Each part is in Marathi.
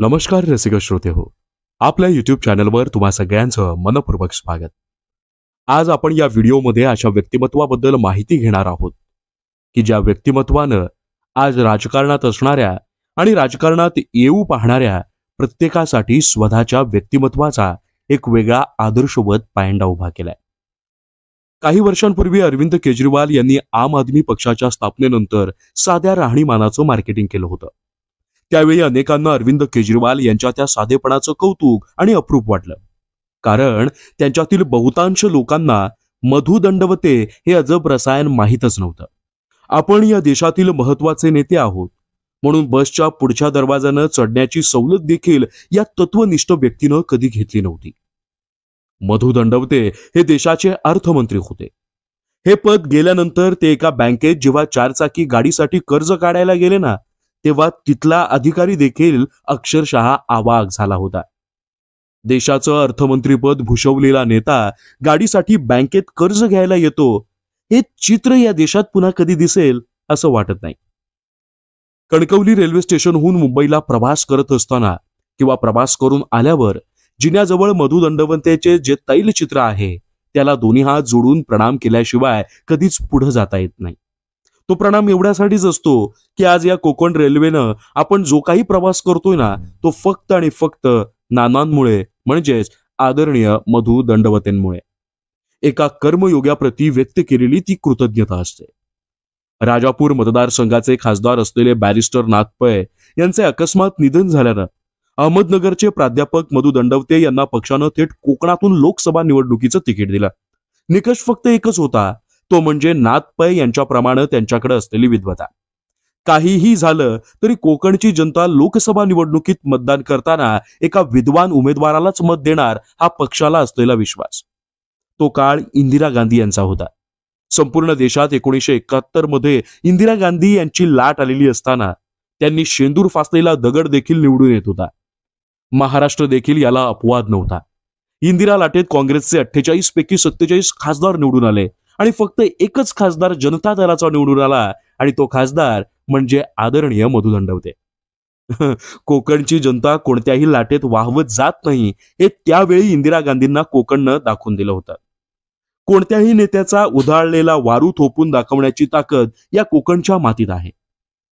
नमस्कार रसिक श्रोते हो आपल्या युट्यूब चॅनलवर तुम्हा सगळ्यांचं मनपूर्वक स्वागत आज आपण या व्हिडिओमध्ये अशा व्यक्तिमत्वाबद्दल माहिती घेणार आहोत की ज्या व्यक्तिमत्वानं आज राजकारणात असणाऱ्या आणि राजकारणात येऊ पाहणाऱ्या प्रत्येकासाठी स्वतःच्या व्यक्तिमत्वाचा एक वेगळा आदर्शवत पायंडा उभा केलाय काही वर्षांपूर्वी अरविंद केजरीवाल यांनी आम आदमी पक्षाच्या स्थापनेनंतर साध्या राहणीमानाचं मार्केटिंग केलं होतं त्यावेळी अनेकांना अरविंद केजरीवाल यांच्या त्या साधेपणाचं कौतुक आणि अप्रूप वाटलं कारण त्यांच्यातील बहुतांश लोकांना मधु दंडवते हे अजब रसायन माहीतच नव्हतं आपण या देशातील महत्वाचे नेते आहोत म्हणून बसच्या पुढच्या दरवाजानं चढण्याची सवलत देखील या तत्वनिष्ठ व्यक्तीनं कधी घेतली नव्हती मधु दंडवते हे देशाचे अर्थमंत्री होते हे पद गेल्यानंतर ते एका बँकेत जेव्हा चारचाकी गाडीसाठी कर्ज काढायला गेले ना तेव्हा तिथला अधिकारी देखील अक्षरशः आवाग झाला होता देशाचं अर्थमंत्रीपद भूषवलेला नेता गाडीसाठी बँकेत कर्ज घ्यायला येतो हे चित्र या देशात पुन्हा कधी दिसेल असं वाटत नाही कणकवली रेल्वे स्टेशनहून मुंबईला प्रवास करत असताना किंवा प्रवास करून आल्यावर जिन्याजवळ मधु दंडवंतेचे जे तैलचित्र आहे त्याला दोन्ही हात जोडून प्रणाम केल्याशिवाय कधीच पुढे जाता येत नाही तो प्रणाम एवढ्यासाठीच असतो की आज या कोकण रेल्वेनं आपण जो काही प्रवास करतोय ना तो फक्त आणि फक्त नानांमुळे म्हणजेच आदरणीय मधु दंडवतेंमुळे एका कर्मयोग्याप्रती व्यक्त केलेली ती कृतज्ञता असते राजापूर मतदारसंघाचे खासदार असलेले बॅरिस्टर नागपय यांचे अकस्मात निधन झाल्यानं अहमदनगरचे प्राध्यापक मधु दंडवते यांना पक्षानं थेट कोकणातून लोकसभा निवडणुकीचं तिकीट दिलं निकष फक्त एकच होता तो म्हणजे यांच्या यांच्याप्रमाणे त्यांच्याकडे असलेली विद्वता काहीही झालं तरी कोकणची जनता लोकसभा निवडणुकीत मतदान करताना एका विद्वान उमेदवारालाच मत देणार हा पक्षाला असलेला विश्वास तो काळ इंदिरा गांधी यांचा होता संपूर्ण देशात एकोणीशे एकाहत्तर मध्ये इंदिरा गांधी यांची लाट आलेली असताना त्यांनी शेंदूर फासलेला दगड देखील निवडून येत होता महाराष्ट्र देखील याला अपवाद नव्हता इंदिरा लाटेत काँग्रेसचे अठ्ठेचाळीस पैकी सत्तेचाळीस खासदार निवडून आले आणि फक्त एकच खासदार जनता दलाचा निवडून आला आणि तो खासदार म्हणजे आदरणीय मधुदंडवते दंडवते कोकणची जनता कोणत्याही लाटेत वाहवत जात नाही हे त्यावेळी इंदिरा गांधींना कोकणनं दाखवून दिलं होतं कोणत्याही नेत्याचा उधाळलेला वारू थोपून दाखवण्याची ताकद या कोकणच्या मातीत आहे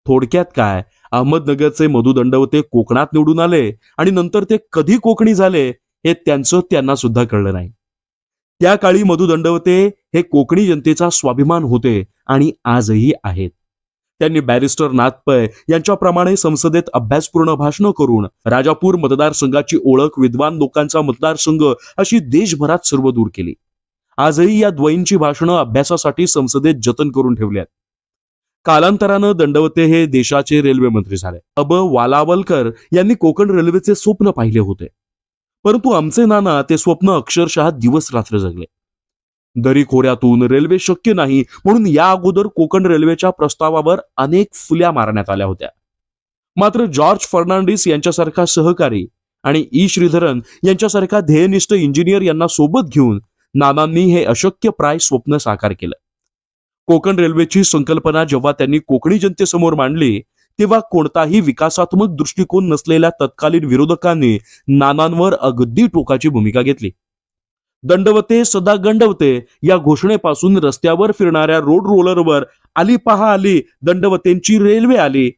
थोडक्यात काय अहमदनगरचे मधुदंडवते कोकणात निवडून आले आणि नंतर ते कधी कोकणी झाले हे त्यांचं त्यांना सुद्धा कळलं नाही त्या काळी मधु दंडवते हे कोकणी जनतेचा स्वाभिमान होते आणि आजही आहेत त्यांनी बॅरिस्टर नाथपय यांच्याप्रमाणे संसदेत अभ्यासपूर्ण भाषण करून राजापूर मतदारसंघाची ओळख विद्वान लोकांचा मतदारसंघ अशी देशभरात सर्वदूर केली आजही या द्वयींची भाषणं अभ्यासासाठी संसदेत जतन करून ठेवल्यात कालांतरानं दंडवते हे देशाचे रेल्वे मंत्री झाले अब वालावलकर यांनी कोकण रेल्वेचे स्वप्न पाहिले होते परंतु आमचे नाना ते स्वप्न अक्षरशः दिवस रात्र जगले दरी खोऱ्यातून रेल्वे शक्य नाही म्हणून या अगोदर कोकण रेल्वेच्या प्रस्तावावर अनेक फुल्या मारण्यात आल्या होत्या मात्र जॉर्ज फर्नांडिस यांच्यासारखा सहकारी आणि ई श्रीधरन यांच्यासारखा ध्येयनिष्ठ इंजिनियर यांना सोबत घेऊन नानांनी हे अशक्य प्राय स्वप्न साकार केलं कोकण रेल्वेची संकल्पना जेव्हा त्यांनी कोकणी जनतेसमोर मांडली तेव्हा कोणताही विकासात्मक दृष्टिकोन नसलेल्या तत्कालीन विरोधकांनी नानांवर अगदी टोकाची भूमिका घेतली दंडवते सदा गंडवते या घोषणेपासून रस्त्यावर फिरणाऱ्या रोड रोलरवर आली पहा आली दंडवतेंची रेल्वे आली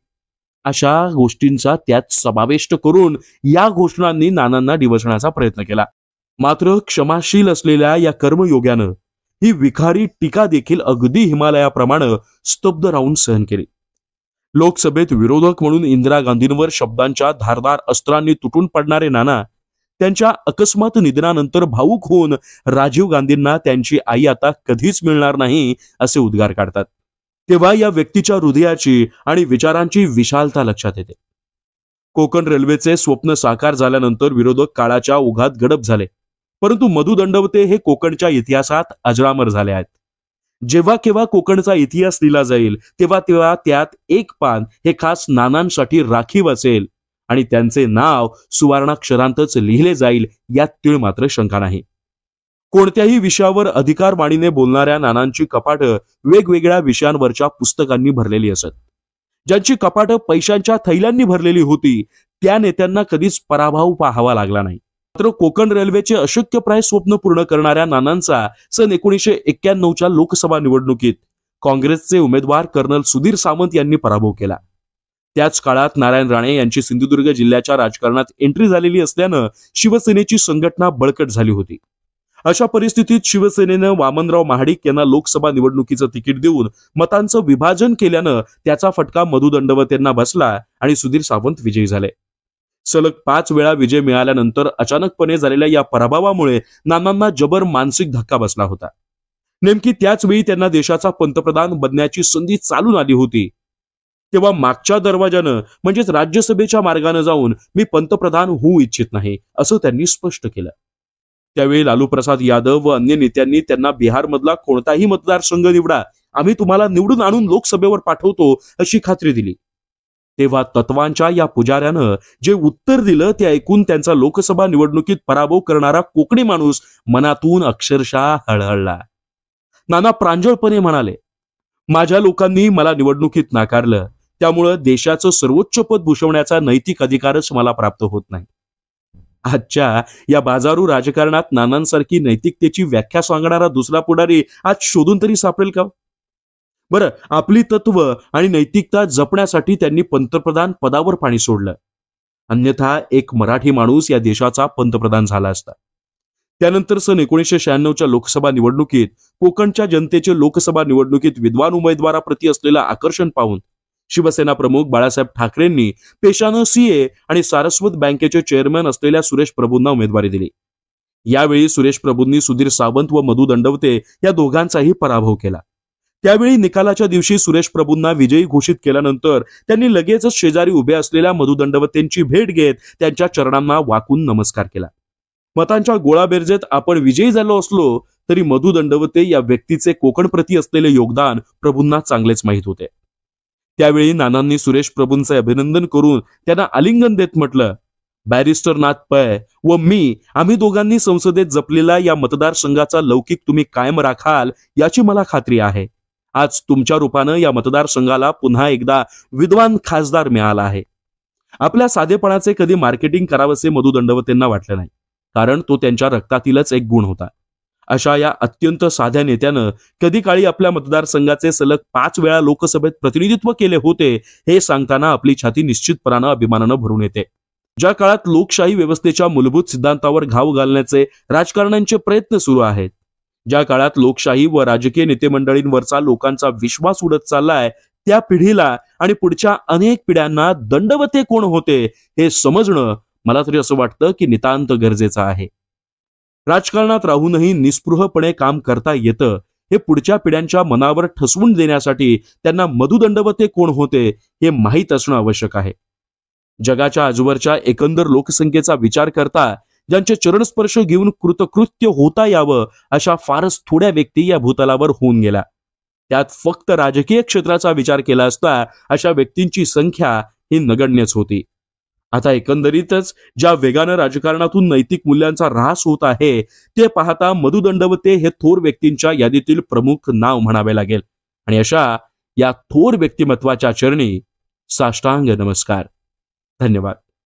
अशा गोष्टींचा त्यात समाविष्ट करून या घोषणांनी नानांना डिवसण्याचा प्रयत्न केला मात्र क्षमाशील असलेल्या या कर्मयोग्यानं ही विखारी टीका देखील अगदी हिमालयाप्रमाणे स्तब्ध राहून सहन केली लोकसभेत विरोधक म्हणून इंदिरा गांधींवर शब्दांच्या धारदार अस्त्रांनी तुटून पडणारे नाना त्यांच्या अकस्मात निधनानंतर भाऊक होऊन राजीव गांधींना त्यांची आई आता कधीच मिळणार नाही असे उद्गार काढतात तेव्हा या व्यक्तीच्या हृदयाची आणि विचारांची विशालता लक्षात येते कोकण रेल्वेचे स्वप्न साकार झाल्यानंतर विरोधक काळाच्या ओघात गडप झाले परंतु मधु दंडवते हे कोकणच्या इतिहासात अजरामर झाले आहेत जेव्हा केव्हा कोकणचा इतिहास दिला जाईल तेव्हा तेव्हा त्यात एक पान हे खास नानांसाठी राखीव असेल आणि त्यांचे नाव सुवर्णाक्षरांतच लिहिले जाईल यात तीळ मात्र शंका नाही कोणत्याही विषयावर अधिकार माणीने बोलणाऱ्या नानांची कपाट वेगवेगळ्या विषयांवरच्या पुस्तकांनी भरलेली असत ज्यांची कपाट पैशांच्या थैल्यांनी भरलेली होती त्या नेत्यांना कधीच पराभव पाहावा लागला नाही मात्र कोकण रेल्वेचे अशक्य प्राय स्वप्न पूर्ण करणाऱ्या नानांचा सन एकोणीसशे एक्क्याण्णवच्या लोकसभा निवडणुकीत काँग्रेसचे उमेदवार कर्नल सुधीर सावंत यांनी पराभव केला त्याच काळात नारायण राणे यांची सिंधुदुर्ग जिल्ह्याच्या राजकारणात एंट्री झालेली असल्यानं शिवसेनेची संघटना बळकट झाली होती अशा परिस्थितीत शिवसेनेनं वामनराव महाडिक यांना लोकसभा निवडणुकीचं तिकीट देऊन मतांचं विभाजन केल्यानं त्याचा फटका मधुदंडवत यांना बसला आणि सुधीर सावंत विजयी झाले सलग पाच वेळा विजय मिळाल्यानंतर अचानकपणे झालेल्या या पराभवामुळे नानांना जबर मानसिक धक्का बसला होता नेमकी त्याच वेळी त्यांना देशाचा पंतप्रधान बनण्याची संधी चालून आली होती तेव्हा मागच्या दरवाजानं म्हणजेच राज्यसभेच्या मार्गाने जाऊन मी पंतप्रधान होऊ इच्छित नाही असं त्यांनी स्पष्ट केलं त्यावेळी लालू प्रसाद यादव व अन्य नेत्यांनी त्यांना बिहारमधला कोणताही मतदारसंघ निवडा आम्ही तुम्हाला निवडून आणून लोकसभेवर पाठवतो अशी खात्री दिली तेव्हा तत्वांच्या या पुजाऱ्यानं जे उत्तर दिलं ते ऐकून त्यांचा लोकसभा निवडणुकीत पराभव करणारा कोकणी माणूस मनातून अक्षरशः हळहळला नाना प्रांजळपणे म्हणाले माझ्या लोकांनी मला निवडणुकीत नाकारलं त्यामुळं देशाचं सर्वोच्च पद भूषवण्याचा नैतिक अधिकारच मला प्राप्त होत नाही आजच्या या बाजारू राजकारणात नानांसारखी नैतिकतेची व्याख्या सांगणारा दुसरा पुढारी आज शोधून तरी सापडेल का हो? बरं आपली तत्व आणि नैतिकता जपण्यासाठी त्यांनी पंतप्रधान पदावर पाणी सोडलं अन्यथा एक मराठी माणूस या देशाचा पंतप्रधान झाला असता त्यानंतर सन एकोणीसशे शहाण्णवच्या लोकसभा निवडणुकीत कोकणच्या जनतेचे लोकसभा निवडणुकीत विद्वान उमेदवाराप्रती असलेलं आकर्षण पाहून शिवसेना प्रमुख बाळासाहेब ठाकरेंनी पेशानं सीए आणि सारस्वत बँकेचे चेअरमॅन असलेल्या सुरेश प्रभूंना उमेदवारी दिली यावेळी सुरेश प्रभूंनी सुधीर सावंत व मधु दंडवते या दोघांचाही पराभव केला त्यावेळी निकालाच्या दिवशी सुरेश प्रभूंना विजयी घोषित केल्यानंतर त्यांनी लगेचच शेजारी उभे असलेल्या मधुदंडवतेंची भेट घेत त्यांच्या चरणांना वाकून नमस्कार केला मतांच्या गोळाबेरजेत आपण विजयी झालो असलो तरी मधु दंडवते या व्यक्तीचे कोकण प्रती असलेले योगदान प्रभूंना चांगलेच माहीत होते त्यावेळी नानांनी सुरेश प्रभूंचे अभिनंदन करून त्यांना आलिंगन देत म्हटलं बॅरिस्टर नाथ पै व मी आम्ही दोघांनी संसदेत जपलेला या मतदारसंघाचा लौकिक तुम्ही कायम राखाल याची मला खात्री आहे आज तुमच्या रूपानं या मतदारसंघाला पुन्हा एकदा विद्वान खासदार मिळाला आहे आपल्या साधेपणाचे कधी मार्केटिंग करावेसे मधु दंडवतेंना वाटले नाही कारण तो त्यांच्या रक्तातीलच एक गुण होता अशा या अत्यंत साध्या नेत्यानं कधी काळी आपल्या मतदारसंघाचे सलग पाच वेळा लोकसभेत प्रतिनिधित्व केले होते हे सांगताना आपली छाती निश्चितपणानं अभिमानानं भरून येते ज्या काळात लोकशाही व्यवस्थेच्या मूलभूत सिद्धांतावर घाव घालण्याचे राजकारण्यांचे प्रयत्न सुरू आहेत ज्या काळात लोकशाही व राजकीय नेतेमंडळींवरचा लोकांचा विश्वास उडत चाललाय त्या पिढीला आणि पुढच्या अनेक पिढ्यांना दंडवते कोण होते हे समजणं मला तरी असं वाटतं की नितांत गरजेचं आहे राजकारणात राहूनही निस्पृहपणे काम करता येतं हे पुढच्या पिढ्यांच्या मनावर ठसवून देण्यासाठी त्यांना मधुदंडवते कोण होते हे माहीत असणं आवश्यक आहे जगाच्या आजवरच्या एकंदर लोकसंख्येचा विचार करता ज्यांचे चरणस्पर्श घेऊन कृतकृत्य होता यावं अशा फारच थोड्या व्यक्ती या भूतलावर होऊन गेल्या त्यात फक्त राजकीय क्षेत्राचा विचार केला असता अशा व्यक्तींची संख्या ही नगण्यच होती आता एकंदरीतच ज्या वेगानं राजकारणातून नैतिक मूल्यांचा ऱ्हास होत आहे ते पाहता मधुदंडवते हे थोर व्यक्तींच्या यादीतील प्रमुख नाव म्हणावे लागेल आणि अशा या थोर व्यक्तिमत्वाच्या चरणी साष्टांग नमस्कार धन्यवाद